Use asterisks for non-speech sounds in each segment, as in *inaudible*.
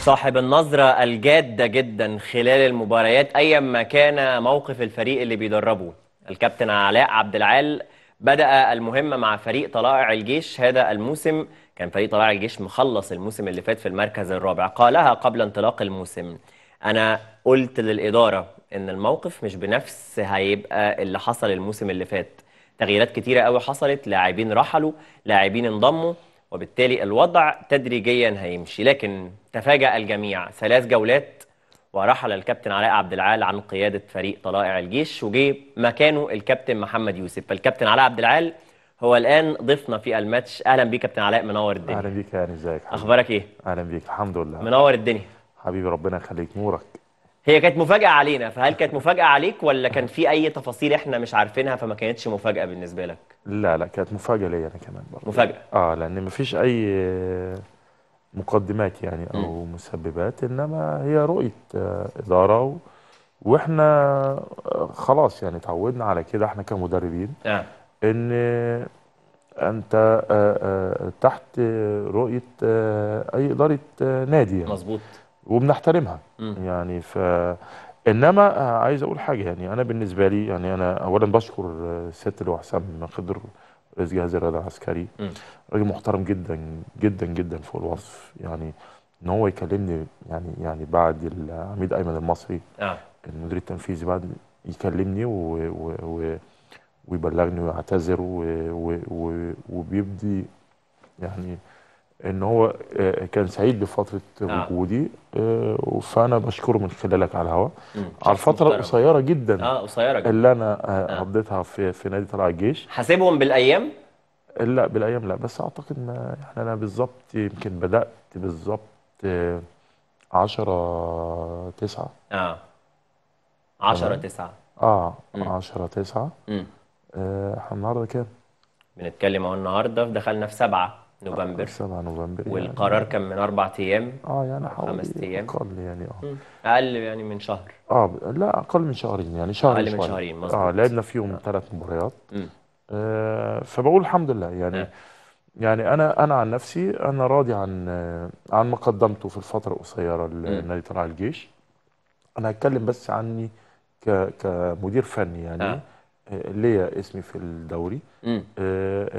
صاحب النظرة الجادة جدا خلال المباريات أيا ما كان موقف الفريق اللي بيدربه الكابتن علاء عبد العال بدأ المهمة مع فريق طلائع الجيش هذا الموسم كان فريق طلائع الجيش مخلص الموسم اللي فات في المركز الرابع قالها قبل انطلاق الموسم أنا قلت للإدارة إن الموقف مش بنفس هيبقى اللي حصل الموسم اللي فات تغييرات كتيرة قوي حصلت لاعبين رحلوا لاعبين انضموا وبالتالي الوضع تدريجيا هيمشي لكن تفاجأ الجميع ثلاث جولات ورحل الكابتن علاء عبد العال عن قيادة فريق طلائع الجيش وجه مكانه الكابتن محمد يوسف فالكابتن علاء عبد العال هو الآن ضيفنا في الماتش أهلا بيك كابتن علاء منور الدنيا أهلا بيك يا هاني ازيك أخبارك إيه؟ أهلا بيك الحمد لله منور الدنيا حبيبي ربنا يخليك نورك هي كانت مفاجأة علينا فهل كانت مفاجأة عليك ولا كان في أي تفاصيل إحنا مش عارفينها فما كانتش مفاجأة بالنسبة لك؟ لا لا كانت مفاجأة ليا أنا كمان برضه مفاجأة آه لأن مفيش أي مقدمات يعني أو م. مسببات إنما هي رؤية آه، إدارة و... وإحنا آه، خلاص يعني اتعودنا على كده إحنا كمدربين آه. إن آه، أنت تحت رؤية أي إدارة نادي يعني. مظبوط وبنحترمها يعني ف انما آه، عايز اقول حاجه يعني انا بالنسبه لي يعني انا اولا بشكر الست آه، اللي هو حسام خضر رئيس جهاز الرياضه العسكري راجل محترم جدا جدا جدا فوق الوصف يعني ان هو يكلمني يعني يعني بعد العميد ايمن المصري آه. المدير التنفيذي بعد يكلمني و, و, و ويبلغني ويعتذر و, و, و, وبيبدي يعني ان هو آه، كان سعيد بفتره نعم. آه. وجودي فانا بشكره من خلالك على الهواء على الفتره القصيره جدا اه قصيره جدا اللي انا آه، نعم. قضيتها آه. في في نادي طلع الجيش حاسبهم بالايام؟ لا بالايام لا بس اعتقد ما يعني انا بالظبط يمكن بدات بالظبط 10 9 اه 10 9 اه 10 9 آه، احنا النهارده كام؟ بنتكلم اهو النهارده دخلنا في سبعه نوفمبر 7 نوفمبر يعني. والقرار يعني كان من اربع ايام اه يعني حوالي خمس ايام اقل يعني اه اقل يعني من شهر اه لا اقل من شهرين يعني شهر اقل من شهرين مظبوط اه لعبنا فيهم آه. ثلاث مباريات آه فبقول الحمد لله يعني آه. يعني انا انا عن نفسي انا راضي عن آه، عن ما قدمته في الفتره القصيره لنادي طلع الجيش انا هتكلم بس عني ك كمدير فني يعني آه. آه، ليا اسمي في الدوري آه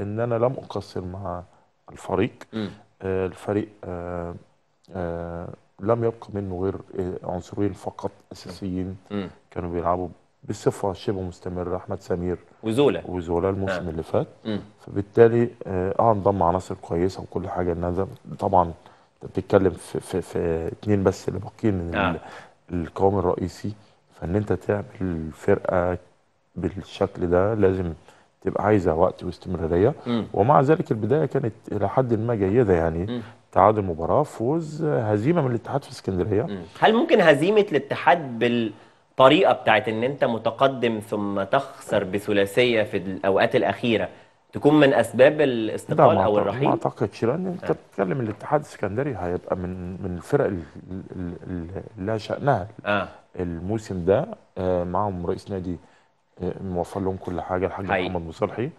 ان انا لم اقصر مع آه، الفريق آه الفريق آه، لم يبقى منه غير عنصرين فقط اساسيين مم. كانوا بيلعبوا بصفه شبه مستمره احمد سمير وزولا وزولا الموسم آه. اللي فات مم. فبالتالي اه انضم عناصر كويسه وكل حاجه انها طبعا بتتكلم في, في, في اثنين بس اللي باقيين من آه. القوام الرئيسي فان انت تعمل فرقه بالشكل ده لازم تبقى عايزه وقت واستمراريه ومع ذلك البدايه كانت الى حد ما جيده يعني تعادل مباراه فوز هزيمه من الاتحاد في اسكندريه هل ممكن هزيمه الاتحاد بالطريقه بتاعت ان انت متقدم ثم تخسر بثلاثيه في الاوقات الاخيره تكون من اسباب الاستقاله او الرحيل؟ ما اعتقدش لان انت آه. بتتكلم الاتحاد الاسكندري هيبقى من من الفرق اللي لها شانها آه. الموسم ده آه، معاهم رئيس نادي موفر لهم كل حاجه الحاج محمد مصالحي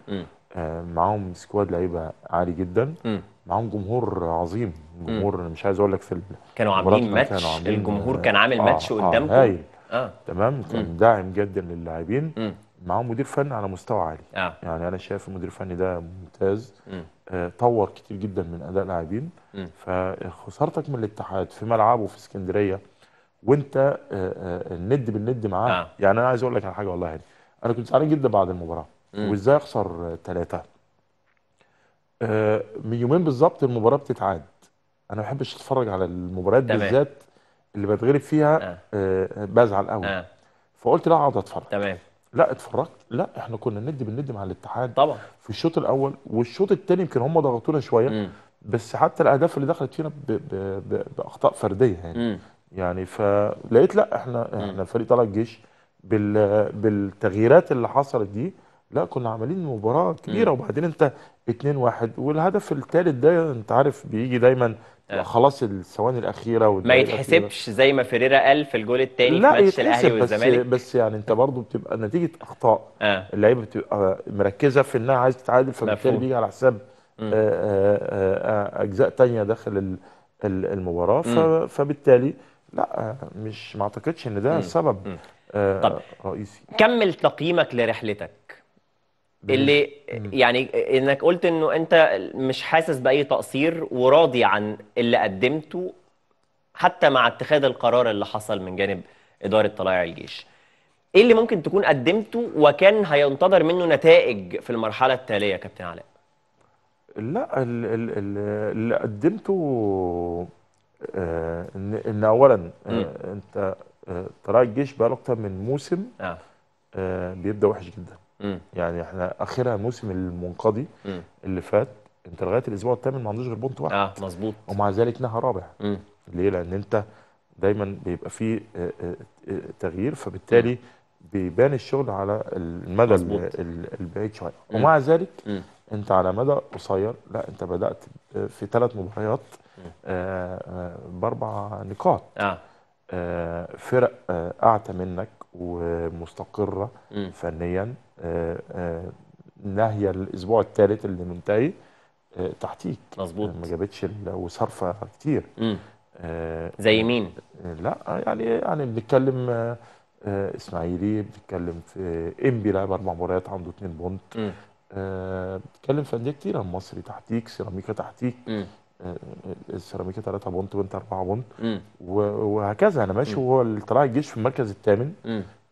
آه، معاهم سكواد لعيبه عالي جدا معاهم جمهور عظيم جمهور مم. مش عايز اقول لك في كانوا عاملين ماتش كانوا عاملين الجمهور كان عامل آه ماتش آه، قدامكم آه آه, آه. تمام كان داعم جدا للاعبين معاهم مدير فني على مستوى عالي آه. يعني انا شايف المدير الفني ده ممتاز آه طور كتير جدا من اداء اللاعبين فخسارتك من الاتحاد في ملعبه في اسكندريه وانت آه آه الند بالند معاه آه. يعني انا عايز اقول لك على حاجه والله يعني انا كنت زعلان جدا بعد المباراه وازاي اخسر ثلاثه آه، من يومين بالظبط المباراه بتتعاد انا ما بحبش اتفرج على المباريات بالذات اللي بتغلب فيها آه. آه. بزعل قوي آه. فقلت لا اقعد اتفرج تمام لا اتفرجت لا احنا كنا ند بالند مع الاتحاد طبعا في الشوط الاول والشوط الثاني يمكن هم ضغطونا شويه م. بس حتى الاهداف اللي دخلت فينا ب... ب... باخطاء فرديه يعني م. يعني فلقيت لا احنا احنا فريق طلع الجيش بالتغييرات اللي حصلت دي لا كنا عاملين مباراه كبيره مم. وبعدين انت 2 1 والهدف الثالث ده انت عارف بيجي دايما آه. خلاص الثواني الاخيره ما يتحسبش زي ما فيريرا قال في الجول الثاني في ماتش الاهلي والزمالك بس بس يعني انت برضو بتبقى نتيجه اخطاء آه. اللعيبه بتبقى مركزه في انها عايزه تتعادل فبالتالي بيجي على حساب آه، آه، آه، اجزاء ثانيه داخل المباراه فبالتالي لا مش ما اعتقدش ان ده سبب مم. طب آه، رئيسي كمل تقييمك لرحلتك اللي يعني انك قلت انه انت مش حاسس باي تقصير وراضي عن اللي قدمته حتى مع اتخاذ القرار اللي حصل من جانب اداره طلائع الجيش. ايه اللي ممكن تكون قدمته وكان هينتظر منه نتائج في المرحله التاليه يا كابتن علاء؟ لا اللي قدمته آه، ان اولا آه، انت طلائع آه، الجيش بقى له اكتر من موسم آه. آه بيبدا وحش جدا م. يعني احنا اخرها موسم المنقضي م. اللي فات انت لغايه الاسبوع الثامن ما عندوش غير بونت واحد اه مظبوط ومع ذلك نهى رابع م. ليه؟ لان انت دايما بيبقى فيه آه، آه، تغيير فبالتالي م. بيبان الشغل على المدى البعيد شويه ومع ذلك م. انت على مدى قصير لا انت بدات في ثلاث مباريات باربع نقاط آه. آه، فرق آه، اعتى منك ومستقره م. فنيا آه، ناهيه الاسبوع الثالث اللي منتهي تحتيك مظبوط ما جابتش وصرفه كتير م. زي مين؟ لا يعني يعني بنتكلم اسماعيلي بنتكلم في انبي لاعب اربع مباريات عنده اثنين بونت بنتكلم في انديه كثيره المصري تحتيك سيراميكا تحتيك السيراميكا 3 بونت وانت 4 بونت وهكذا انا ماشي وهو طلع الجيش في المركز الثامن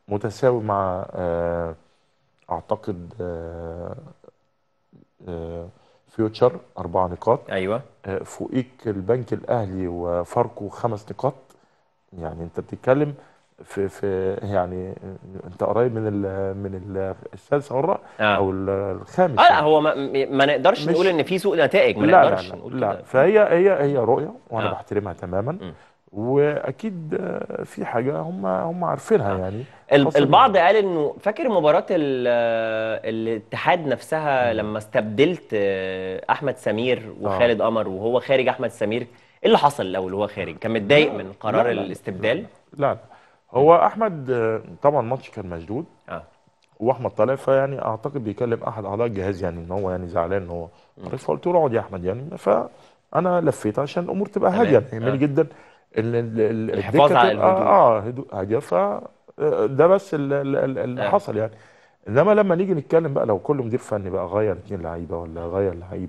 متساوي مع آه اعتقد آه آه فيوتشر اربع نقاط ايوه آه، فوقيك البنك الاهلي وفاركو خمس نقاط يعني انت بتتكلم في في يعني انت قريب من الـ من ال السادس مره آه. او الخامس اه لا يعني. هو ما, ما نقدرش نقول ان في سوء نتائج ما لا نقدرش لا لا, نقول لا. كده. فهي هي هي رؤيه وانا آه. بحترمها تماما م. واكيد في حاجه هم هم عارفينها آه. يعني البعض قال انه فاكر مباراه الاتحاد نفسها لما استبدلت آه، احمد سمير وخالد آه. قمر وهو خارج احمد سمير ايه اللي حصل الاول وهو خارج كان متضايق من قرار لا لا الاستبدال لا, لا. هو احمد طبعا ماتش كان مشدود اه واحمد طالع فيعني اعتقد بيكلم احد اعضاء الجهاز يعني ان هو يعني زعلان ان هو فقلت له اقعد يا احمد يعني فانا لفيت عشان الامور تبقى هاديه يعني يهمني آه. جدا الحفاظ على الهدوء اه هدوء هاديه ف ده بس اللي آه. حصل يعني انما لما نيجي نتكلم بقى لو كل مدير فني بقى غير اثنين لعيبه ولا غير لعيب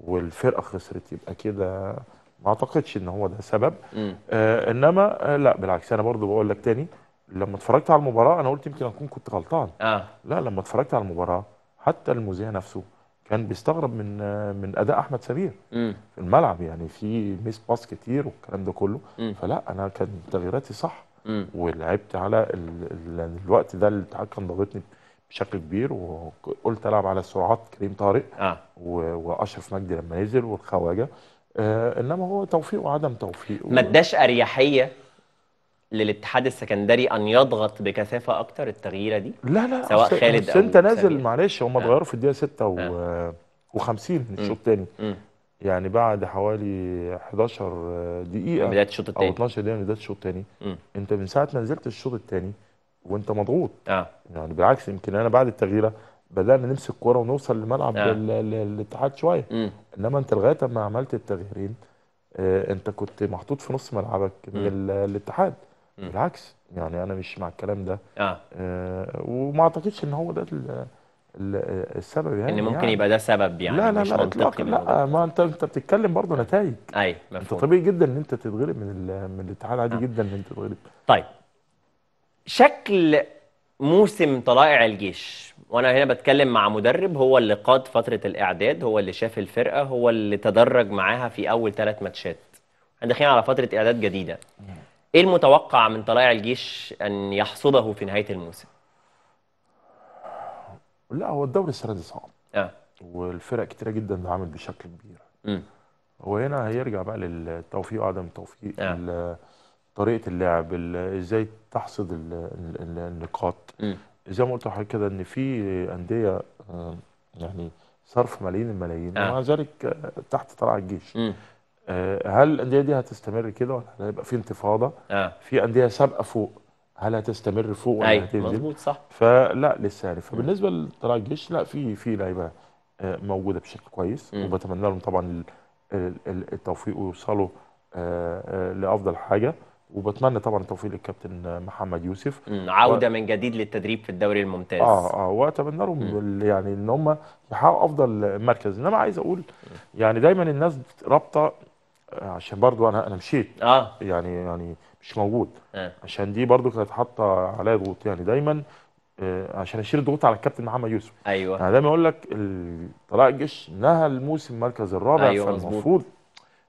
والفرقه خسرت يبقى كده ما اعتقدش ان هو ده سبب آه انما آه لا بالعكس انا برضو بقول لك تاني لما اتفرجت على المباراه انا قلت يمكن اكون كنت غلطان آه. لا لما اتفرجت على المباراه حتى المذيع نفسه كان بيستغرب من آه، من اداء احمد سمير في الملعب يعني في ميس باس كتير والكلام ده كله مم. فلا انا كان تغييراتي صح مم. ولعبت على ال... ال... الوقت ده الاتحاد كان ضاغطني بشكل كبير وقلت العب على سرعات كريم طارق آه. واشرف مجدي لما نزل والخواجه آه انما هو توفيق وعدم توفيق ما اداش اريحيه للاتحاد السكندري ان يضغط بكثافه اكتر التغييره دي لا لا سواء أصل خالد أو انت نازل معلش هم آه. اتغيروا في الدقيقه 6 56 آه. من الشوط الثاني يعني بعد حوالي 11 دقيقه بدايه الشوط الثاني او 12 دقيقه من بدايه الشوط الثاني انت من ساعه ما نزلت الشوط الثاني وانت مضغوط اه يعني بالعكس يمكن انا بعد التغييره بدانا نمسك كوره ونوصل لملعب آه. الاتحاد شويه مم. انما انت لغايه ما عملت التغييرين آه انت كنت محطوط في نص ملعبك من الاتحاد مم. بالعكس يعني انا مش مع الكلام ده آه. آه وما اعتقدش ان هو ده السبب يعني ان ممكن يعني. يبقى ده سبب يعني لا لا مش لا لا, لا ما انت انت بتتكلم برضه نتائج اي مفهوم. انت طبيعي جدا ان انت تتغلب من من الاتحاد عادي آه. جدا ان انت تتغلب طيب شكل موسم طلائع الجيش وانا هنا بتكلم مع مدرب هو اللي قاد فتره الاعداد هو اللي شاف الفرقه هو اللي تدرج معاها في اول ثلاث ماتشات احنا داخلين على فتره اعداد جديده ايه المتوقع من طلائع الجيش ان يحصده في نهايه الموسم لا هو الدوري السنه دي صعب اه والفرق كتيره جدا دعمت بشكل كبير امم وهنا هيرجع بقى للتوفيق وعدم التوفيق آه. طريقه اللعب ازاي تحصد النقاط زي ما قلت لحضرتك كده ان في انديه آه، يعني صرف ملايين الملايين آه. ومع ذلك آه، تحت طلع الجيش م. آه، هل الانديه دي هتستمر كده ولا هيبقى في انتفاضه؟ آه. في انديه سابقه فوق هل هتستمر فوق ولا أيوة. هتنزل؟ مظبوط صح فلا لسه يعني فبالنسبه لطلع الجيش لا في في لعيبه موجوده بشكل كويس م. وبتمنى لهم طبعا التوفيق ويوصلوا لافضل حاجه وبتمنى طبعا التوفيق للكابتن محمد يوسف عوده و... من جديد للتدريب في الدوري الممتاز اه اه واتمنى لهم يعني ان هم يحققوا افضل مركز انما عايز اقول يعني دايما الناس رابطه آه، عشان برضو انا انا مشيت اه يعني يعني مش موجود آه. عشان دي برضو كانت حاطه عليا ضغوط يعني دايما آه عشان اشيل الضغوط على الكابتن محمد يوسف ايوه يعني دايما اقول لك طلائع الجيش نهى الموسم المركز الرابع أيوة فالمفروض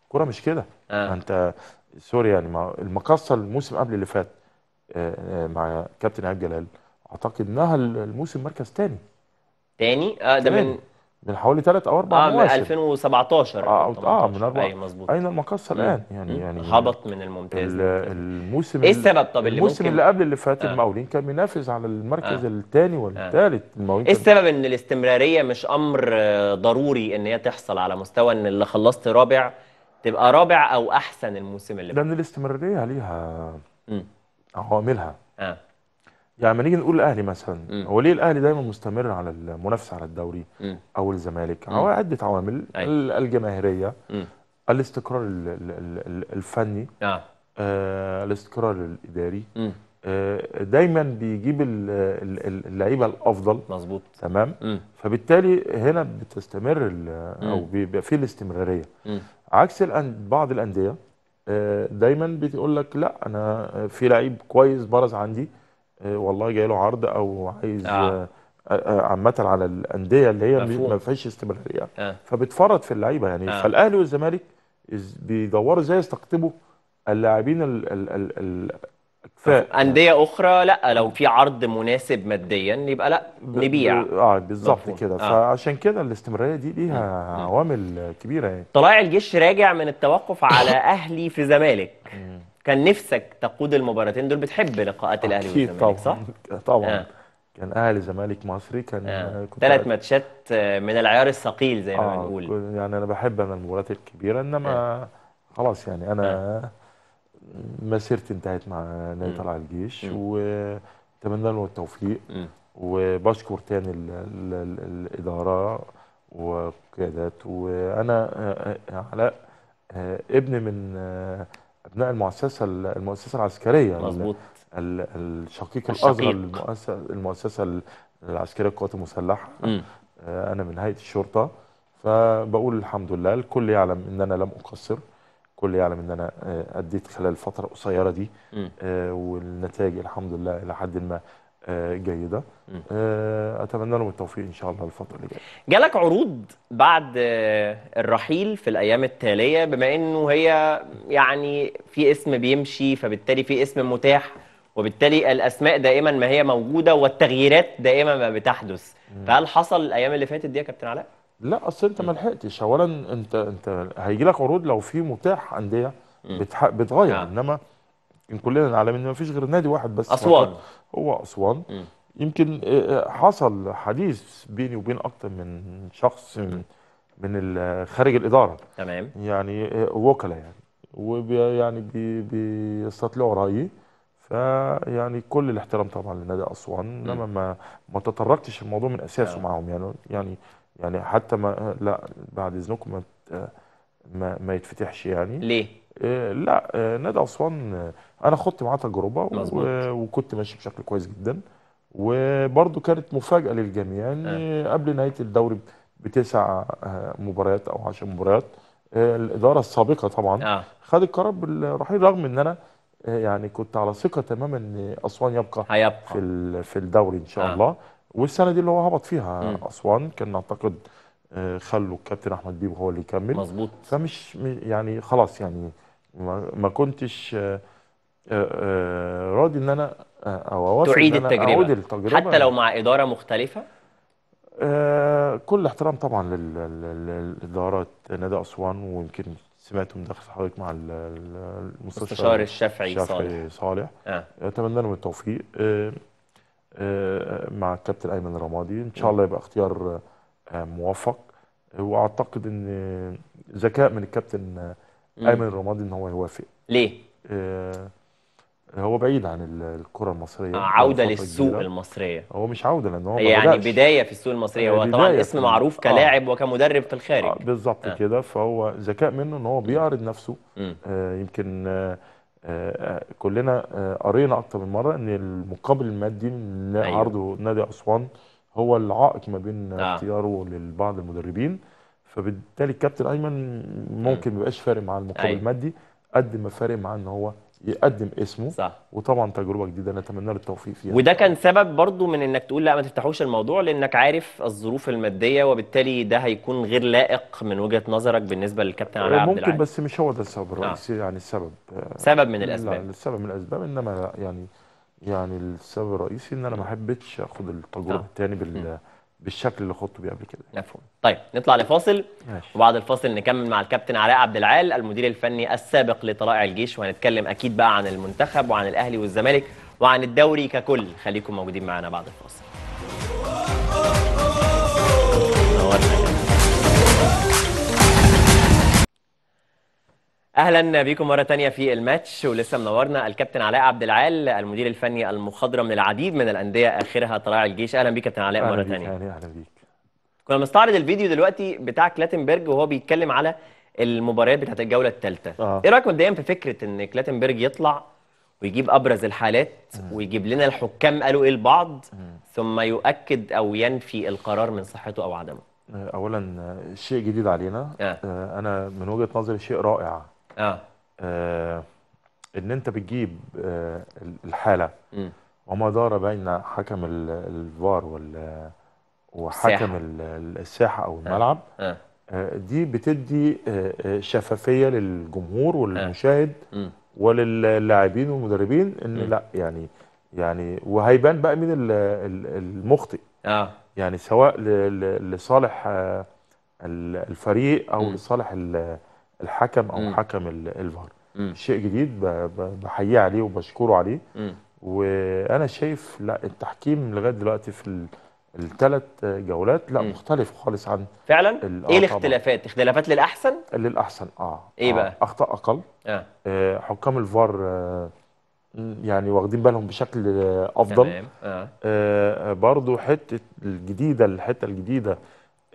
الكوره مش كده آه. انت سوري يعني مع المقصه الموسم قبل اللي فات آه، آه، مع كابتن ايهاب جلال اعتقد انها الموسم مركز تاني تاني اه ده من من حوالي ثلاث او اربع اه مواسم. من 2017 اه, آه من اربع اي أيوة، مظبوط اين المقصه الان يعني مم. يعني هبط من الممتاز الموسم ايه السبب طب اللي الموسم ممكن... اللي قبل اللي فات آه. المقاولين كان بينافس على المركز آه. الثاني والثالث آه. المقاولين ايه السبب ان الاستمراريه مش امر آه، ضروري ان هي تحصل على مستوى ان اللي خلصت رابع تبقى رابع او احسن الموسم اللي ده من الاستمراريه ليها عواملها اه يعني لما نيجي نقول الاهلي مثلا م. هو ليه الاهلي دايما مستمر على المنافسه على الدوري م. او الزمالك هو عده عوامل أي. الجماهيريه م. الاستقرار الفني آه. آه الاستقرار الاداري آه دايما بيجيب اللعيبه الافضل مظبوط تمام م. فبالتالي هنا بتستمر او بيبقى في الاستمراريه م. عكس الأن... بعض الانديه آه، دايما بتقول لك لا انا في لعيب كويس برز عندي آه، والله جاي له عرض او عايز آه. آه، عامه على الانديه اللي هي ما فيهاش استمراريه آه. فبتفرط في اللعيبه يعني آه. فالاهلي والزمالك بيدوروا ازاي يستقطبوا اللاعبين ف... انديه اخرى لا لو في عرض مناسب ماديا يبقى لا نبيع اه بالظبط كده آه. فعشان كده الاستمراريه دي ليها عوامل كبيره يعني طلائع الجيش راجع من التوقف على *laughs* اهلي في زمالك كان نفسك تقود المباراتين دول بتحب لقاءات الاهلي والزمالك طبعًا. صح *laughs* طبعا آه. كان اهلي زمالك مصري كان آه. ثلاث ماتشات آه، من العيار الثقيل زي ما آه. بنقول يعني انا بحب انا المباريات الكبيره انما آه. خلاص يعني انا آه. مسيرتي انتهت مع نادي طلع الجيش واتمنى له التوفيق وبشكر تاني الـ الـ الـ الاداره وقيادات وانا آه، آه، علاء آه، ابن من ابناء المؤسسه المؤسسه العسكريه مظبوط الشقيق الاصغر للمؤسسه المؤسسه العسكريه القوات المسلحه انا من هيئه الشرطه فبقول الحمد لله الكل يعلم ان انا لم اقصر كل يعلم ان انا آه، اديت خلال الفتره القصيره دي آه، والنتائج الحمد لله الى حد ما آه، جيده اتمنى لهم التوفيق ان شاء الله الفتره اللي جايه جالك عروض بعد الرحيل في الايام التاليه بما انه هي يعني في اسم بيمشي فبالتالي في اسم متاح وبالتالي الاسماء دائما ما هي موجوده والتغييرات دائما ما بتحدث فهل حصل الايام اللي فاتت دي يا كابتن علاء لا اصل انت ما لحقتش اولا انت انت هيجي لك عروض لو في متاح انديه بتح... بتغير نعم. انما ان كلنا نعلم ان ما فيش غير نادي واحد بس اسوان هو اسوان يمكن آه، آه، حصل حديث بيني وبين اكتر من شخص من, من خارج الاداره تمام يعني آه، وكلاء يعني ويعني بي بيستطلعوا رايي فيعني كل الاحترام طبعا لنادي اسوان انما ما ما تطرقتش الموضوع من اساسه نعم. معاهم يعني يعني يعني حتى ما لا بعد اذنكم ما ما, ما يتفتحش يعني ليه؟ إيه لا آه، نادي اسوان آه، انا خدت معاه تجربه مزبوط. وكنت ماشي بشكل كويس جدا وبرده كانت مفاجاه للجميع يعني آه. قبل نهايه الدوري بتسع آه، مباريات او 10 مباريات الاداره السابقه طبعا آه. خد القرار بالرحيل رغم ان انا يعني كنت على ثقه تماما ان اسوان يبقى هيبقى. في في الدوري ان شاء آه. الله والسنه دي اللي هو هبط فيها اسوان كان اعتقد آه، خلوا الكابتن احمد بيب هو اللي يكمل مظبوط فمش يعني خلاص يعني ما كنتش آه، آه، راضي ان انا او اوافق تعيد إن أنا التجربه اعود التجربه حتى لو مع اداره مختلفه كل احترام طبعا للادارات نادي اسوان ويمكن سمعت مداخله حضرتك مع المستشار الشافعي صالح صالح آه. اتمنى لهم التوفيق آه آه، مع الكابتن ايمن رمادي ان شاء الله يبقى اختيار آه، موفق واعتقد ان ذكاء من الكابتن آه، ايمن رمادي ان هو يوافق ليه هو بعيد عن الكره المصريه عوده للسوق جديدة. المصريه هو مش عوده لان هو يعني بدأش. بدايه في السوق المصريه هو طبعا اسم معروف كلاعب آه. وكمدرب في الخارج آه بالظبط آه. كده فهو ذكاء منه ان هو بيعرض نفسه آه يمكن آه آه، آه، كلنا آه، قرينا اكتر من مره ان المقابل المادي اللي أيوة. عرضه نادي اسوان هو العائق ما بين آه. اختياره لبعض المدربين فبالتالي الكابتن ايمن ممكن ما يبقاش فارق مع المقابل أيوة. المادي قد ما فارق مع ان هو يقدم اسمه صح. وطبعا تجربه جديده نتمنى له التوفيق فيها وده كان سبب برضو من انك تقول لا ما تفتحوش الموضوع لانك عارف الظروف الماديه وبالتالي ده هيكون غير لائق من وجهه نظرك بالنسبه للكابتن علاء عبد العال ممكن بس مش هو ده السبب آه. الرئيسي آه. يعني السبب سبب من الاسباب لا السبب من الاسباب انما يعني يعني السبب الرئيسي ان انا ما حبيتش اخد التجربه آه. الثاني بال م. بالشكل اللي خضته بيه قبل كده مفهوم طيب نطلع لفاصل ماشي. وبعد الفاصل نكمل مع الكابتن علاء عبد العال المدير الفني السابق لطلائع الجيش وهنتكلم اكيد بقى عن المنتخب وعن الاهلي والزمالك وعن الدوري ككل خليكم موجودين معنا بعد الفاصل اهلا بكم مره تانية في الماتش ولسه منورنا الكابتن علاء عبد العال المدير الفني المخضرم للعديد من الانديه اخرها طلائع الجيش اهلا بيك كابتن علاء مره ثانيه اهلا اهلا بيك كنا مستعرض الفيديو دلوقتي بتاع كلاتنبرج وهو بيتكلم على المباريات بتاعت الجوله الثالثه آه. ايه رايك مبدئيا في فكره ان كلاتنبرج يطلع ويجيب ابرز الحالات ويجيب لنا الحكام قالوا ايه لبعض ثم يؤكد او ينفي القرار من صحته او عدمه آه، اولا آه، شيء جديد علينا آه. آه. انا من وجهه نظري شيء رائع اه, آه ان انت بتجيب آه الحاله م. وما دار بين حكم الفار وال وحكم الساحه او آه. الملعب آه. آه. دي بتدي آه، آه، شفافيه للجمهور والمشاهد آه. وللاعبين والمدربين ان لا يعني يعني وهيبان بقى مين المخطئ اه يعني سواء لصالح الفريق او لصالح الحكم او م. حكم الفار شيء جديد بحييه عليه وبشكره عليه م. وانا شايف لا التحكيم لغايه دلوقتي في الثلاث جولات لا م. مختلف خالص عن فعلا آه، ايه الاختلافات اختلافات للاحسن للاحسن اه, آه، ايه بقى آه. اخطاء اقل آه. آه حكام الفار آه يعني واخدين بالهم بشكل آه، افضل تمام. آه. آه برضو حته الجديده الحته الجديده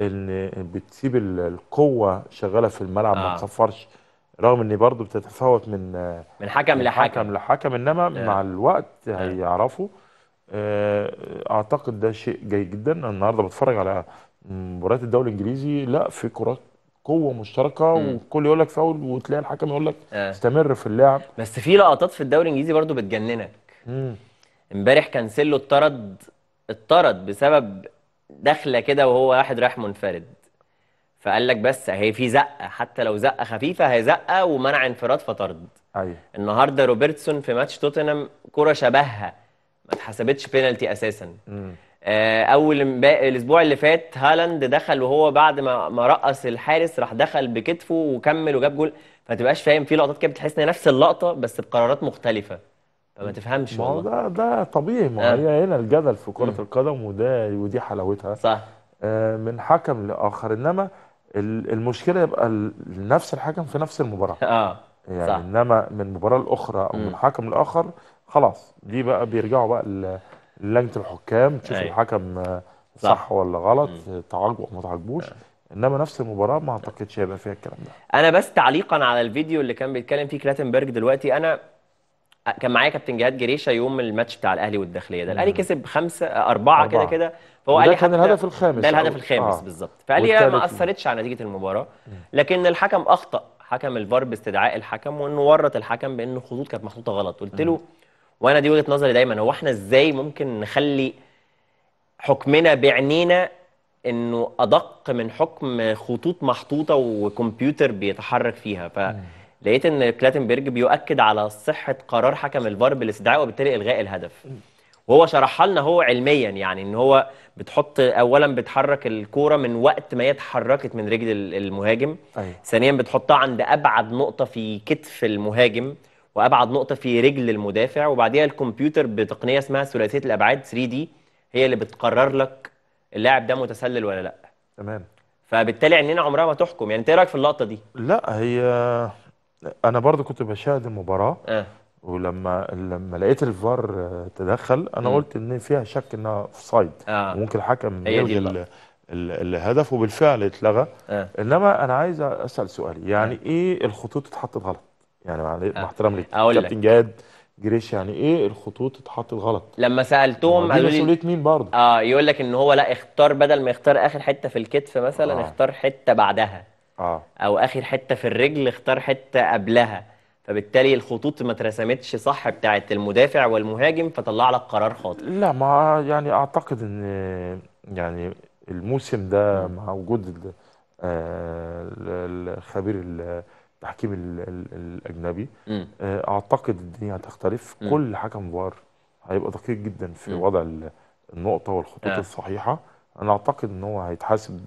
ان بتسيب القوه شغاله في الملعب آه. ما تصفرش رغم ان برضه بتتفاوت من من حكم لحكم من لحكم انما آه. مع الوقت آه. هيعرفوا آه، اعتقد ده شيء جيد جدا النهارده بتفرج على مباريات الدوري الانجليزي لا في كرات قوه مشتركه م. وكل يقول لك فاول وتلاقي الحكم يقول لك آه. استمر في اللعب بس في لقطات في الدوري الانجليزي برضو بتجننك امبارح كانسيلو اتطرد اتطرد بسبب داخله كده وهو واحد رايح منفرد فقال لك بس هي في زقه حتى لو زقه خفيفه هي زقه ومنع انفراد فطرد ايوه النهارده روبرتسون في ماتش توتنهام كره شبهها ما اتحسبتش بينالتي اساسا آه اول الاسبوع اللي فات هالاند دخل وهو بعد ما ما رقص الحارس راح دخل بكتفه وكمل وجاب جول فتبقاش تبقاش فاهم في لقطات كده بتحس ان نفس اللقطه بس بقرارات مختلفه فما تفهمش ما ده ده طبيعي ما آه. هنا الجدل في كره م. القدم وده ودي حلاوتها صح آه من حكم لاخر انما المشكله يبقى نفس الحكم في نفس المباراه اه يعني صح. انما من مباراه لاخرى او من حكم لاخر خلاص دي بقى بيرجعوا بقى لجنه الحكام تشوف أي. أيوة. الحكم صح, صح ولا غلط تعاقبه ما تعاقبوش آه. انما نفس المباراه ما اعتقدش هيبقى فيها الكلام ده انا بس تعليقا على الفيديو اللي كان بيتكلم فيه كلاتنبرج دلوقتي انا كان معايا كابتن جهاد جريشه يوم الماتش بتاع الاهلي والداخليه ده الاهلي كسب خمسه اربعه كده كده فهو قال لي كان الهدف الخامس ده الهدف الخامس آه. بالظبط فقال لي ما اثرتش على نتيجه المباراه لكن الحكم اخطا حكم الفار باستدعاء الحكم وانه ورط الحكم بان الخطوط كانت محطوطه غلط قلت له وانا دي وجهه نظري دايما هو احنا ازاي ممكن نخلي حكمنا بعنينا انه ادق من حكم خطوط محطوطه وكمبيوتر بيتحرك فيها ف لقيت ان كلاتنبرج بيؤكد على صحه قرار حكم الفار بالاستدعاء وبالتالي الغاء الهدف وهو شرحها لنا هو علميا يعني ان هو بتحط اولا بتحرك الكوره من وقت ما هي اتحركت من رجل المهاجم أيوة. ثانيا بتحطها عند ابعد نقطه في كتف المهاجم وابعد نقطه في رجل المدافع وبعديها الكمبيوتر بتقنيه اسمها ثلاثيه الابعاد 3 دي هي اللي بتقرر لك اللاعب ده متسلل ولا لا تمام فبالتالي عننا عمرها ما تحكم يعني انت ايه رايك في اللقطه دي لا هي انا برضو كنت بشاهد المباراه آه. ولما لما لقيت الفار آه، تدخل انا م. قلت ان فيها شك انها سايد آه. وممكن الحكم يلغي الهدف وبالفعل اتلغى آه. انما انا عايز اسال سؤال يعني آه. ايه الخطوط اتحطت غلط يعني مع آه. احترامي ليك كابتن جاد جريش يعني ايه الخطوط اتحطت غلط لما سالتهم قالوا لي مسؤوليه مين برضه اه يقول لك ان هو لا اختار بدل ما يختار اخر حته في الكتف مثلا آه. اختار حته بعدها اه او اخر حته في الرجل اختار حته قبلها فبالتالي الخطوط ما اترسمتش صح بتاعه المدافع والمهاجم فطلع لك قرار خاطئ لا ما يعني اعتقد ان يعني الموسم ده مع وجود آه، الخبير التحكيم الاجنبي آه، اعتقد الدنيا هتختلف كل حكم فار هيبقى دقيق جدا في وضع النقطه والخطوط آه. الصحيحه انا اعتقد ان هو هيتحاسب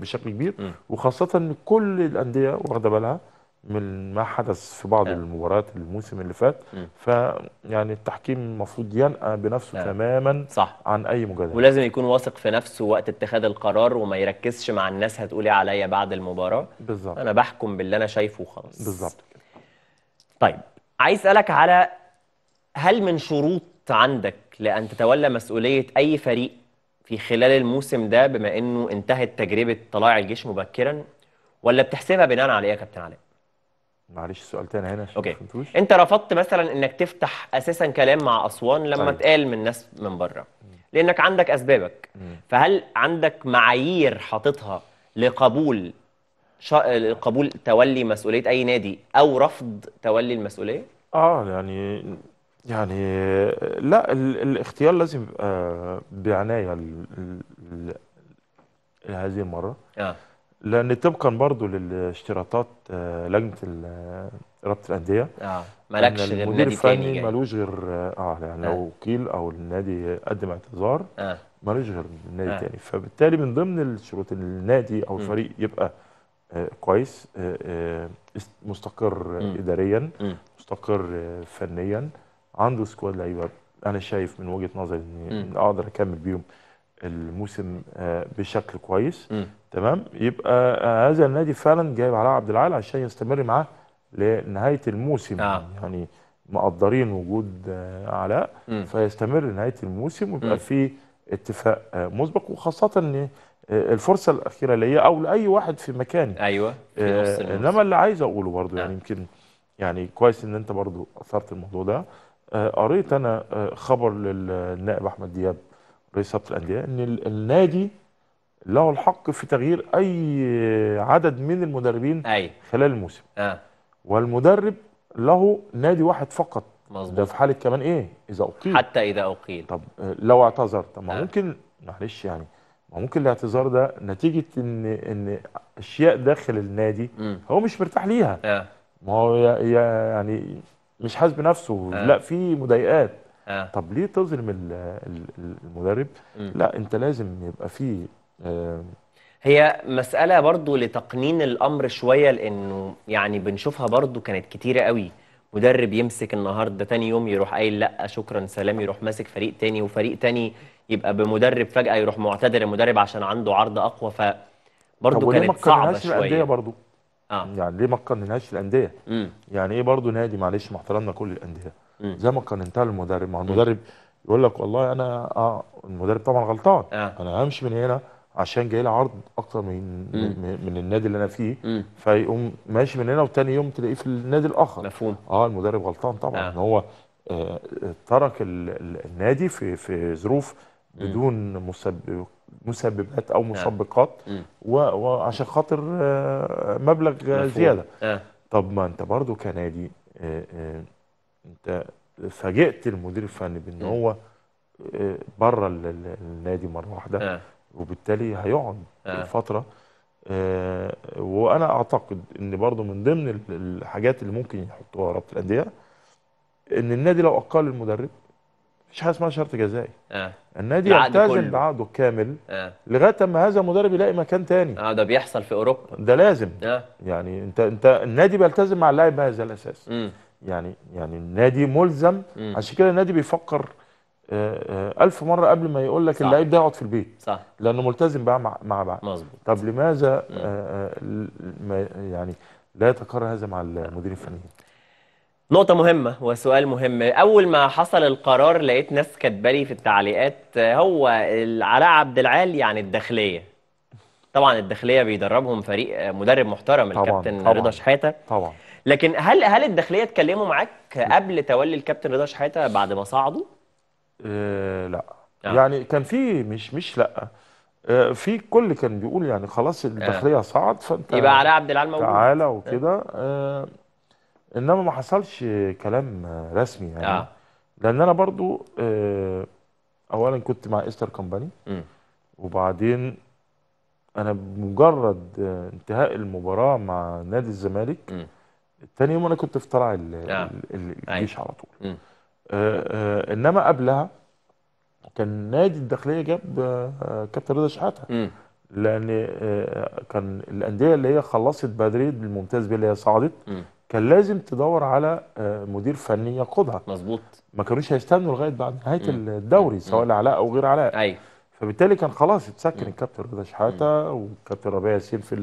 بشكل كبير م. وخاصه ان كل الانديه واخده بالها من ما حدث في بعض أه. المباريات الموسم اللي فات فيعني التحكيم المفروض ينأى بنفسه أه. تماما صح. عن اي مجادله ولازم يكون واثق في نفسه وقت اتخاذ القرار وما يركزش مع الناس هتقول ايه عليا بعد المباراه بالظبط انا بحكم باللي انا شايفه وخلاص بالظبط طيب عايز اسالك على هل من شروط عندك لان تتولى مسؤوليه اي فريق في خلال الموسم ده بما انه انتهت تجربه طلائع الجيش مبكرا ولا بتحسبها بناء على ايه يا كابتن علاء؟ معلش السؤال تاني هنا عشان اوكي فهمتوش. انت رفضت مثلا انك تفتح اساسا كلام مع اسوان لما اتقال من ناس من بره لانك عندك اسبابك مم. فهل عندك معايير حاططها لقبول شا... لقبول تولي مسؤوليه اي نادي او رفض تولي المسؤوليه؟ اه يعني يعني لا الاختيار لازم يبقى بعناية هذه المرة آه. لأن طبقا برضه للاشتراطات آه، لجنة ال- رابطة الأندية لجنه رابطه الانديه اه مالكش غير نادي تاني الفني ملوش غير اه يعني آه. لو وكيل أو النادي قدم اعتذار اه ملوش غير نادي آه. تاني فبالتالي من ضمن الشروط إن النادي أو الفريق يبقى كويس مستقر إداريا مستقر فنيا عنده سكواد لعيبه انا شايف من وجهه نظري اني اقدر اكمل بيهم الموسم آه، بشكل كويس م. تمام يبقى آه، هذا النادي فعلا جايب علاء عبد العال عشان يستمر معاه لنهايه الموسم آه. يعني مقدرين وجود آه، علاء فيستمر لنهايه الموسم ويبقى في اتفاق مسبق وخاصه ان الفرصه الاخيره ليا او لاي واحد في مكاني ايوه في نفس انما اللي عايز اقوله برضو آه. يعني نعم. يمكن يعني كويس ان انت برضو اثرت الموضوع ده آه، قريت انا آه، خبر للنائب احمد دياب رئيس سبت الانديه ان النادي له الحق في تغيير اي عدد من المدربين أي. خلال الموسم آه. والمدرب له نادي واحد فقط مظبوط ده في حاله كمان ايه اذا اقيل حتى اذا اقيل طب آه، لو اعتذر طب ما آه. ممكن معلش يعني ما ممكن الاعتذار ده نتيجه ان ان اشياء داخل النادي م. هو مش مرتاح ليها آه. ما هو يعني مش حاسس بنفسه آه. لا في مضايقات آه. طب ليه تظلم المدرب م. لا انت لازم يبقى في آه هي مسألة برضو لتقنين الأمر شوية لأنه يعني بنشوفها برضو كانت كتيرة قوي مدرب يمسك النهارده تاني يوم يروح قايل لا شكرا سلام يروح ماسك فريق تاني وفريق تاني يبقى بمدرب فجأة يروح معتذر المدرب عشان عنده عرض أقوى ف برضه كانت صعبة شوية برضه آه. يعني ليه ما قننهاش الانديه يعني ايه برضو نادي معلش مع احترامنا كل الانديه زي ما قننتها للمدرب ما المدرب يقول لك والله انا اه المدرب طبعا غلطان آه. انا همشي من هنا عشان جاي لي عرض اكتر من مم. من النادي اللي انا فيه مم. فيقوم ماشي من هنا وتاني يوم تلاقيه في النادي الاخر مفهوم اه المدرب غلطان طبعا آه. ان هو آه ترك النادي في في ظروف بدون مسبب مسببات او آه. مسبقات وعشان خاطر آه، مبلغ زياده آه. طب ما انت برضو كنادي انت فاجئت المدير الفني بان هو بره النادي مره واحده وبالتالي هيقعد فتره وانا اعتقد ان برضو من ضمن الحاجات اللي ممكن يحطوها رابطه الانديه ان النادي لو اقل المدرب مفيش حاجه اسمها شرط جزائي آه. النادي يلتزم بعقده الكامل آه. لغايه اما هذا المدرب يلاقي مكان تاني اه ده بيحصل في اوروبا ده لازم آه. يعني انت انت النادي بيلتزم مع اللاعب بهذا الاساس م. يعني يعني النادي ملزم م. عشان كده النادي بيفكر آه، آه، ألف مرة قبل ما يقول لك اللعيب ده يقعد في البيت صح لأنه ملتزم بقى مع بعض مظبوط طب لماذا آه, آه، يعني لا يتكرر هذا مع المدير الفني؟ نقطة مهمة وسؤال مهم أول ما حصل القرار لقيت ناس كاتبالي في التعليقات هو علاء عبد العال يعني الداخلية طبعا الداخلية بيدربهم فريق مدرب محترم طبعًا الكابتن طبعًا رضا شحاتة طبعا لكن هل هل الداخلية اتكلموا معاك قبل تولي الكابتن رضا شحاتة بعد ما صعدوا؟ إيه لا آه. يعني كان في مش مش لا آه، في كل كان بيقول يعني خلاص آه. الداخلية صعد فانت يبقى علاء عبد العال موجود تعالى وكده آه. انما ما حصلش كلام رسمي يعني آه. لان انا برضو آه، اولا كنت مع ايستر كومباني وبعدين انا بمجرد آه، انتهاء المباراه مع نادي الزمالك تاني يوم انا كنت في طلع آه. الجيش على طول انما قبلها كان نادي الداخليه جاب كابتن رضا شحاته لان كان الانديه اللي هي خلصت بدري بالممتاز اللي هي صعدت كان لازم تدور على آه، مدير فني يقودها مظبوط ما كانوش هيستنوا لغايه بعد نهايه الدوري سواء لعلاء او غير علاء ايوه فبالتالي كان خلاص اتسكن الكابتن رضا شحاته والكابتن ربيع ياسين في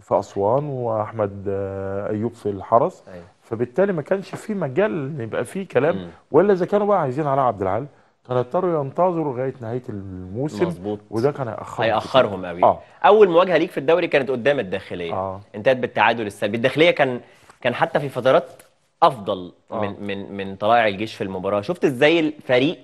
في اسوان واحمد آه، ايوب في الحرس أيوة. فبالتالي ما كانش في مجال يبقى فيه كلام مم. ولا اذا كانوا بقى عايزين علاء عبد العال كانوا يضطروا ينتظروا لغايه نهايه الموسم مظبوط وده كان هيأخرهم هيأخرهم قوي آه. اول مواجهه ليك في الدوري كانت قدام الداخليه آه. انتهت بالتعادل السلبي الداخليه كان كان حتى في فترات افضل آه. من من من طلائع الجيش في المباراه شفت ازاي الفريق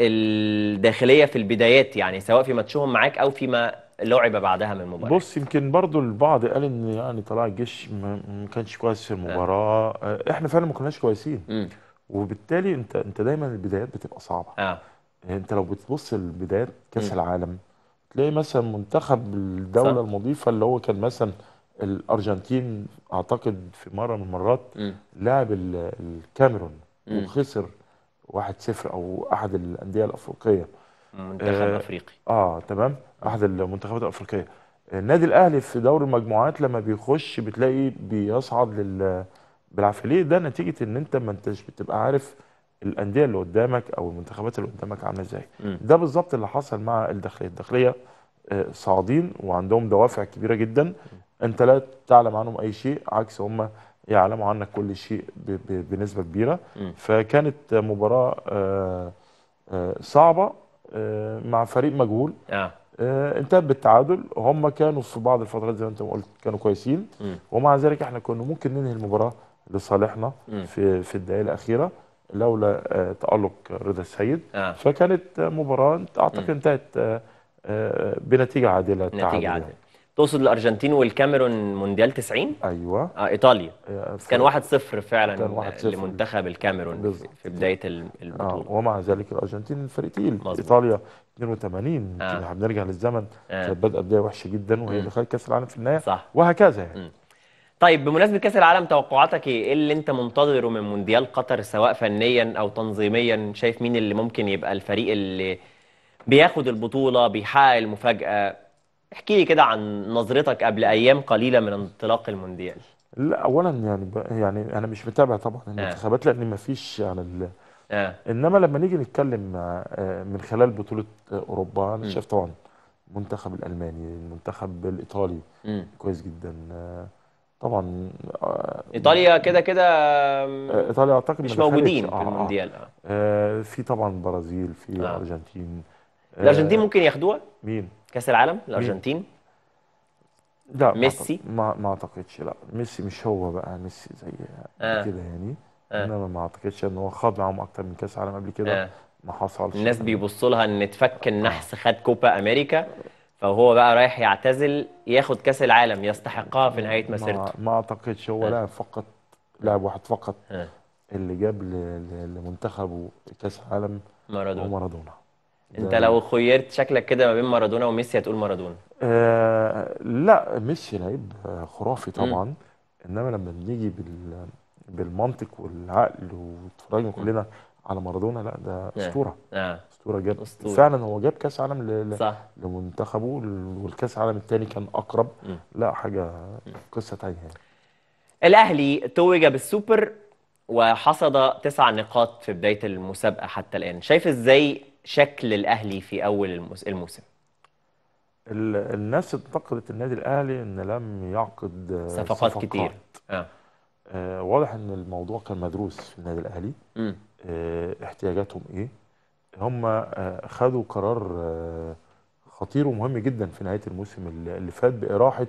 الداخليه في البدايات يعني سواء في ماتشهم معاك او فيما لعب بعدها من المباراه بص يمكن برضو البعض قال ان يعني طلائع الجيش ما كانش كويس في المباراه آه. احنا فعلا ما كناش كويسين م. وبالتالي انت انت دايما البدايات بتبقى صعبه آه. يعني انت لو بتبص لبدايات كاس العالم تلاقي مثلا منتخب الدوله صح. المضيفه اللي هو كان مثلا الارجنتين اعتقد في مره من المرات لعب الكاميرون وخسر 1-0 او احد الانديه الافريقيه منتخب آه افريقي اه تمام احد المنتخبات الافريقيه النادي الاهلي في دور المجموعات لما بيخش بتلاقي بيصعد لل بالعافيه ليه ده نتيجه ان انت ما انتش بتبقى عارف الانديه اللي قدامك او المنتخبات اللي قدامك عامله ازاي ده بالظبط اللي حصل مع الداخليه الداخليه آه، صاعدين وعندهم دوافع كبيره جدا انت لا تعلم عنهم اي شيء عكس هم يعلموا عنك كل شيء بنسبه كبيره فكانت مباراه آه، آه، صعبه آه، مع فريق مجهول آه. انتهت بالتعادل هم كانوا في بعض الفترات زي ما انت قلت كانوا كويسين ومع ذلك احنا كنا ممكن ننهي المباراه لصالحنا في في الدقائق الاخيره لولا تالق رضا السيد فكانت مباراه اعتقد انتهت بنتيجه عادله نتيجه عادله تقصد الارجنتين والكاميرون مونديال 90 ايوه آه ايطاليا كان 1-0 فعلا لمنتخب الكاميرون بالزبط. في بدايه البطوله آه ومع ذلك الارجنتين فريق تقيل ايطاليا 82 آه. بنرجع للزمن آه. كانت بادئه بدايه وحشه جدا وهي اللي خدت كاس العالم في النهايه صح. وهكذا يعني م. طيب بمناسبه كاس العالم توقعاتك إيه؟, ايه اللي انت منتظره من مونديال قطر سواء فنيا او تنظيميا شايف مين اللي ممكن يبقى الفريق اللي بياخد البطوله بيحقق المفاجاه احكي لي كده عن نظرتك قبل ايام قليله من انطلاق المونديال لا اولا يعني يعني انا مش متابع طبعا آه. المنتخبات لان ما فيش على يعني ال... آه. انما لما نيجي نتكلم آه، من خلال بطوله اوروبا انا شايف طبعا المنتخب الالماني المنتخب الايطالي م. كويس جدا آه، طبعا ايطاليا يعني كده كده ايطاليا اعتقد مش موجودين في المونديال آه. آه. في طبعا برازيل في ارجنتين الارجنتين ممكن ياخدوها مين كاس العالم الارجنتين لا ميسي ما ما اعتقدش لا ميسي مش هو بقى ميسي زي آه. كده يعني آه. انما ما اعتقدش ان هو خد معاهم اكتر من كاس عالم قبل كده آه. ما حصلش الناس بيبصوا لها ان اتفك آه. النحس خد كوبا امريكا فهو بقى رايح يعتزل ياخد كاس العالم يستحقها في نهايه مسيرته ما, ما اعتقدش هو آه. لاعب فقط لاعب واحد فقط آه. اللي جاب لمنتخبه كاس عالم مارادونا انت آه. لو خيرت شكلك كده ما بين مارادونا وميسي هتقول مارادونا آه لا ميسي لعيب خرافي طبعا مم. انما لما بنيجي بال بالمنطق والعقل واتفرجنا كلنا على مارادونا لا ده آه. اسطوره آه. اسطوره جاب فعلا هو جاب كاس عالم ل... لمنتخبه والكاس عالم الثاني كان اقرب مم. لا حاجه قصه تانيه يعني. الاهلي توج بالسوبر وحصد تسع نقاط في بدايه المسابقه حتى الان شايف ازاي شكل الاهلي في اول الموسم الناس انتقدت النادي الاهلي ان لم يعقد صفقات, صفقات. كتير آه. آه واضح ان الموضوع كان مدروس في النادي الاهلي آه احتياجاتهم ايه هم آه خدوا قرار آه خطير ومهم جدا في نهايه الموسم اللي فات باراحه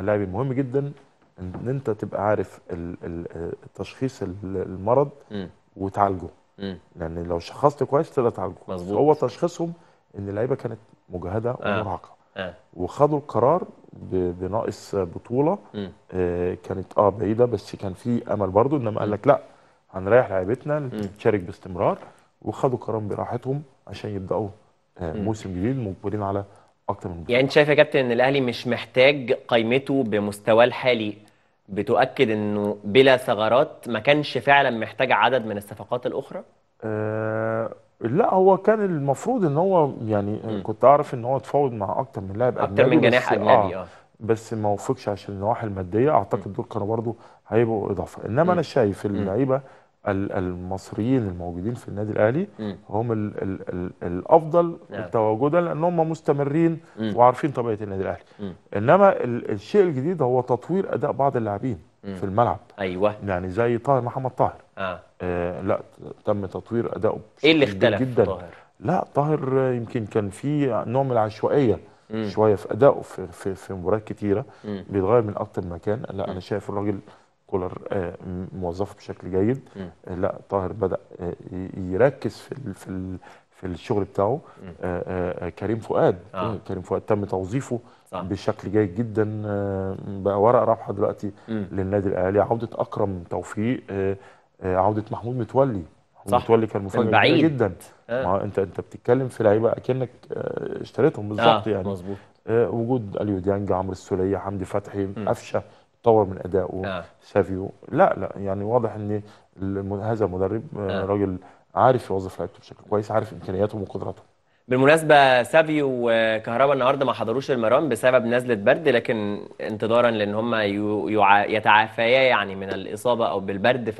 اللاعب المهم جدا ان انت تبقى عارف التشخيص آه، المرض م. وتعالجه لان يعني لو شخصت كويس تقدر تعالجه مظبوط هو تشخيصهم ان اللعيبه كانت مجهده آه. ومرهقه آه. آه. وخدوا القرار بناقص بطوله آه كانت اه بعيده بس كان في امل برضو انما قال لك لا هنريح لعيبتنا نشارك باستمرار وخدوا قرار براحتهم عشان يبداوا آه، موسم جديد مجبرين على اكتر من بطولة. يعني انت شايف يا كابتن ان الاهلي مش محتاج قيمته بمستواه الحالي بتؤكد انه بلا ثغرات ما كانش فعلا محتاج عدد من الصفقات الاخرى أه لا هو كان المفروض ان هو يعني م. كنت اعرف ان هو اتفاوض مع اكتر من لاعب اجنبي اكتر من جناح اجنبي آه،, اه بس ما وفقش عشان النواحي الماديه اعتقد دول كانوا برضه هيبقوا اضافه انما م. انا شايف اللعيبه المصريين الموجودين في النادي الاهلي م. هم الـ الـ الـ الافضل يعني. نعم. تواجدا لان هم مستمرين م. وعارفين طبيعه النادي الاهلي م. انما الشيء الجديد هو تطوير اداء بعض اللاعبين في الملعب ايوه يعني زي طاهر محمد طاهر آه. آه لا تم تطوير اداؤه ايه اللي اختلف جدا طاهر لا طاهر يمكن كان في نوع من العشوائيه شويه في اداؤه في في, في مباريات كثيره بيتغير من اكتر مكان لا م. انا شايف الراجل كولر آه، موظفه بشكل جيد آه، لا طاهر بدا آه، يركز في في في الشغل بتاعه كريم فؤاد آه. كريم فؤاد تم توظيفه صح. بشكل جيد جدا بقى ورقه رابحه دلوقتي م. للنادي الاهلي عوده اكرم توفيق عوده محمود متولي محمود صح. متولي كان مفاجئ جدا آه. ما انت انت بتتكلم في لعيبه اكنك اشتريتهم بالظبط آه. يعني مظبوط وجود اليو ديانج عمرو السوليه حمدي فتحي قفشه طور من ادائه آه. سافيو لا لا يعني واضح ان هذا المدرب آه،, آه. راجل عارف يوظف لعيبته بشكل كويس عارف امكانياتهم وقدراتهم بالمناسبه سافيو وكهربا النهارده ما حضروش المران بسبب نزله برد لكن انتظارا لان هم يتعافيا يعني من الاصابه او بالبرد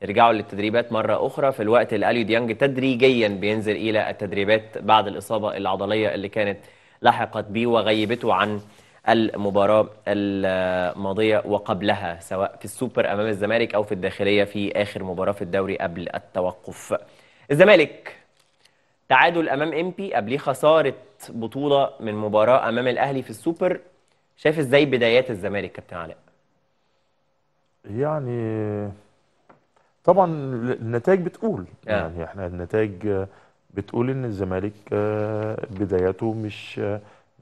فيرجعوا للتدريبات مره اخرى في الوقت اللي اليو ديانج تدريجيا بينزل الى التدريبات بعد الاصابه العضليه اللي كانت لحقت بيه وغيبته عن المباراة الماضية وقبلها سواء في السوبر أمام الزمالك أو في الداخلية في آخر مباراة في الدوري قبل التوقف الزمالك تعادل أمام إمبي قبليه خسارة بطولة من مباراة أمام الأهلي في السوبر شايف إزاي بدايات الزمالك كابتن علاء؟ يعني طبعا النتائج بتقول آه. يعني احنا النتائج بتقول ان الزمالك آه، بداياته مش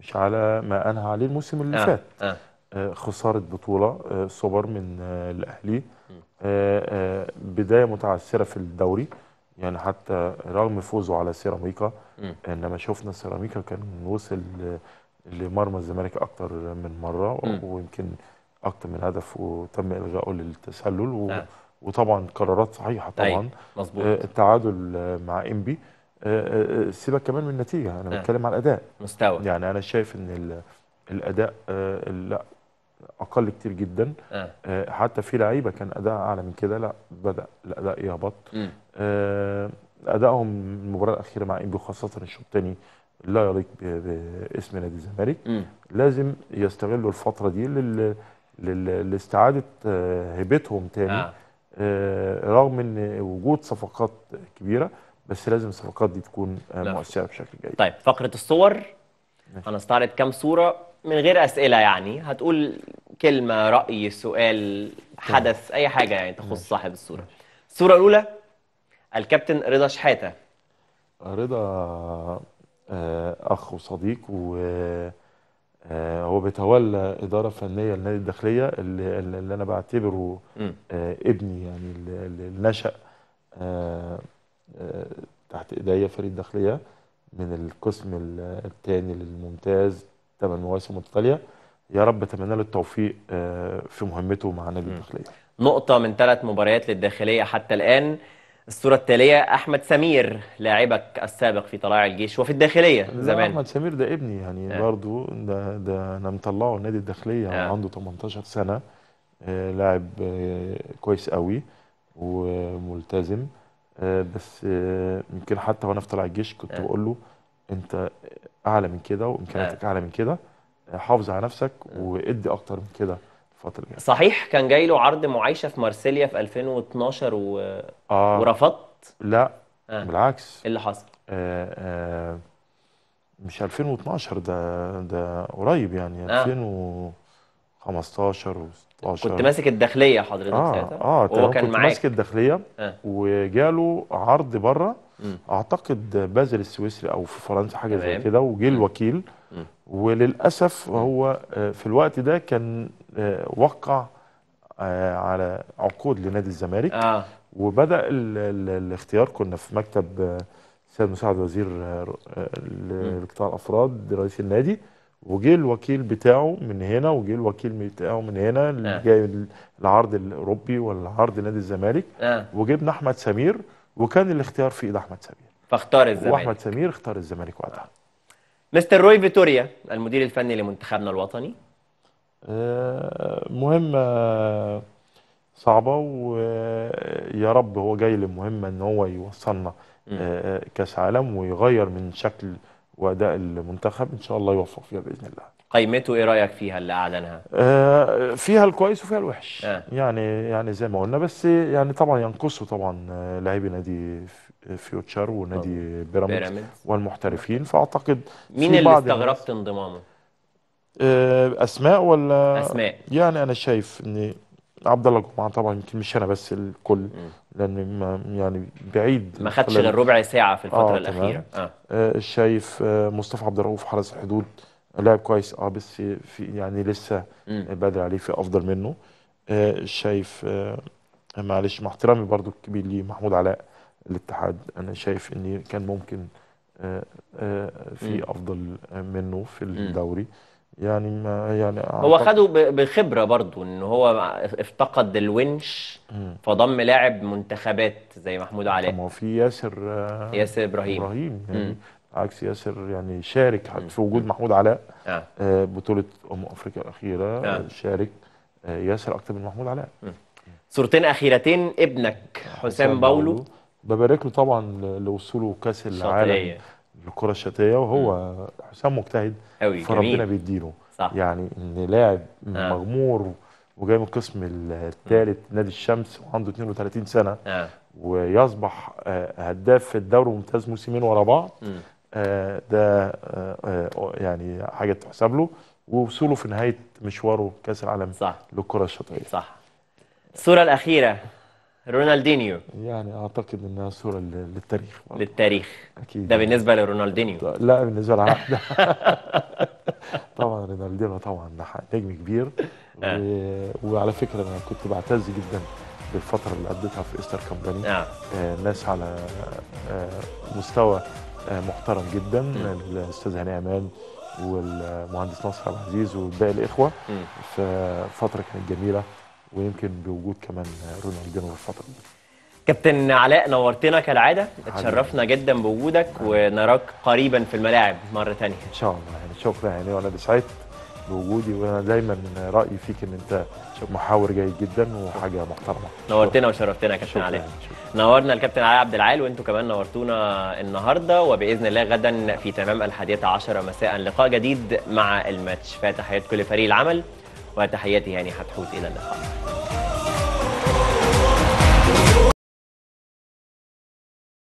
مش على ما انهى عليه الموسم اللي آه. فات آه. آه، خساره بطوله سوبر آه، من آه، الاهلي بدايه متعثره في الدوري يعني حتى رغم فوزه على سيراميكا انما شفنا سيراميكا كان وصل لمرمى الزمالك اكتر من مره ويمكن اكتر من هدف وتم الغائه للتسلل و... آه. وطبعا قرارات صحيحه أيوة، طبعا مظبوط التعادل مع انبي آه، آه، آه، سيبك كمان من النتيجه انا أه. بتكلم على الاداء مستوى يعني انا شايف ان الاداء لا اقل كتير جدا آه. حتى في لعيبه كان اداء اعلى من كده لا بدا الاداء يهبط آه ادائهم المباراه الاخيره مع انبي خاصه الشوط الثاني لا يليق باسم نادي الزمالك لازم يستغلوا الفتره دي لل... لل... لاستعاده هيبتهم تاني آه. آه رغم ان وجود صفقات كبيره بس لازم الصفقات دي تكون آه، مؤثره بشكل جيد طيب فقره الصور هنستعرض كام صوره من غير اسئله يعني هتقول كلمه راي سؤال حدث اي حاجه يعني تخص صاحب الصوره الصوره الاولى الكابتن رضا شحاته رضا آه، اخ وصديق و آه، هو بيتولى اداره فنيه للنادي الداخليه اللي, اللي انا بعتبره ابني يعني اللي نشأ آه، تحت ايديا فريق داخليه من القسم الثاني للممتاز ثمان مواسم متتاليه يا رب اتمنى له التوفيق آه، في مهمته مع نادي الداخليه. نقطه من ثلاث مباريات للداخليه حتى الان الصوره التاليه احمد سمير لاعبك السابق في طلائع الجيش وفي الداخليه زمان احمد سمير ده ابني يعني آه. برضه ده ده انا مطلعه نادي الداخليه آه. عنده 18 سنه آه، لاعب كويس قوي وملتزم آه، بس يمكن آه، حتى وانا في طلع الجيش كنت آه. بقول له انت اعلى من كده وامكانياتك اعلى من كده حافظ على نفسك وادي اكتر من كده الفتره الجايه صحيح كان جاي له عرض معايشه في مارسيليا في 2012 و... آه. ورفضت لا آه. بالعكس ايه اللي حصل آه آه مش 2012 ده ده قريب يعني آه. 2000 و... 15 و16 كنت ماسك الداخليه حضرتك آه ساعتها اه وهو كان كنت معاك ماسك الداخليه آه. وجاله عرض بره اعتقد بازل السويسري او في فرنسا حاجه زي كده وجه الوكيل م. وللاسف هو آه، في الوقت ده كان آه، وقع آه، على عقود لنادي الزمالك آه. وبدا الاختيار كنا في مكتب السيد مساعد وزير القطاع الافراد رئيس النادي وجه الوكيل بتاعه من هنا وجه الوكيل بتاعه من هنا اللي آه. جاي العرض الاوروبي والعرض نادي الزمالك آه. وجبنا احمد سمير وكان الاختيار في ايد احمد سمير فاختار الزمالك واحمد سمير اختار الزمالك وقتها مستر روي فيتوريا المدير الفني لمنتخبنا الوطني آه مهمه آه، صعبه ويا آه، رب هو جاي للمهمه ان هو يوصلنا آه،, آه كاس عالم ويغير من شكل واداء المنتخب ان شاء الله يوفق فيها باذن الله قيمته ايه رايك فيها اللي اعلنها آه فيها الكويس وفيها الوحش آه. يعني يعني زي ما قلنا بس يعني طبعا ينقصه طبعا آه، لاعبي نادي فيوتشر ونادي آه. بيراميدز والمحترفين فاعتقد مين اللي استغربت انضمامه آه اسماء ولا اسماء يعني انا شايف ان عبد الله جمعه طبعا يمكن مش انا بس الكل م. لان ما يعني بعيد ما خدش غير ربع ساعه في الفتره آه الاخيره آه. آه شايف آه مصطفى عبد الرؤوف حرس الحدود لاعب كويس اه بس في, في يعني لسه بدري عليه في افضل منه آه شايف آه معلش مع احترامي برضو الكبير لمحمود علاء الاتحاد انا شايف ان كان ممكن آه آه في افضل منه في الدوري يعني ما يعني هو أعتقد خده بخبرة برضو ان هو افتقد الونش فضم لاعب منتخبات زي محمود علاء ما هو في ياسر آه، ياسر ابراهيم ابراهيم يعني عكس ياسر يعني شارك حتى في وجود محمود علاء آه. اه بطولة أمم أفريقيا الأخيرة آه. آه، شارك ياسر أكتر من محمود علاء صورتين اخيرتين ابنك حسام باولو ببارك له طبعا لوصوله كأس العالم للكرة الشتويه وهو حسام مجتهد قوي فربنا بيديله صح. يعني ان لاعب آه. مغمور وجاي من القسم الثالث نادي الشمس وعنده 32 سنه آه. ويصبح آه، هداف في الدوري الممتاز موسمين ورا بعض آه، ده آه، يعني حاجه تحسب له ووصوله في نهايه مشواره كاس العالم صح للكره الشاطئيه صح الصوره الاخيره رونالدينيو يعني اعتقد انها صوره للتاريخ للتاريخ اكيد ده بالنسبه لرونالدينيو لا بالنسبه لعقد *laughs* طبعا رونالدينيو طبعا نجم كبير آه. و... وعلى فكره انا كنت بعتز جدا بالفتره اللي قضيتها في ايستر كمباني آه. آه ناس على آه مستوى آه محترم جدا الاستاذ هاني امان والمهندس نصر عبد العزيز وباقي الاخوه في فتره كانت جميله ويمكن بوجود كمان رونالدينو الفتره دي كابتن علاء نورتنا كالعاده اتشرفنا جدا بوجودك ونراك قريبا في الملاعب مره ثانيه ان شاء الله يعني شكرا يعني وانا سعدت بوجودي وانا دايما رايي فيك ان انت محاور جيد جدا وحاجه محترمه نورتنا وشرفتنا يا كابتن علاء يعني. نورنا الكابتن علاء عبد العال وانتم كمان نورتونا النهارده وباذن الله غدا في تمام الحادية عشرة مساء لقاء جديد مع الماتش فتحيات كل فريق العمل وتحياتي هاني يعني حتحوت إلى اللقاء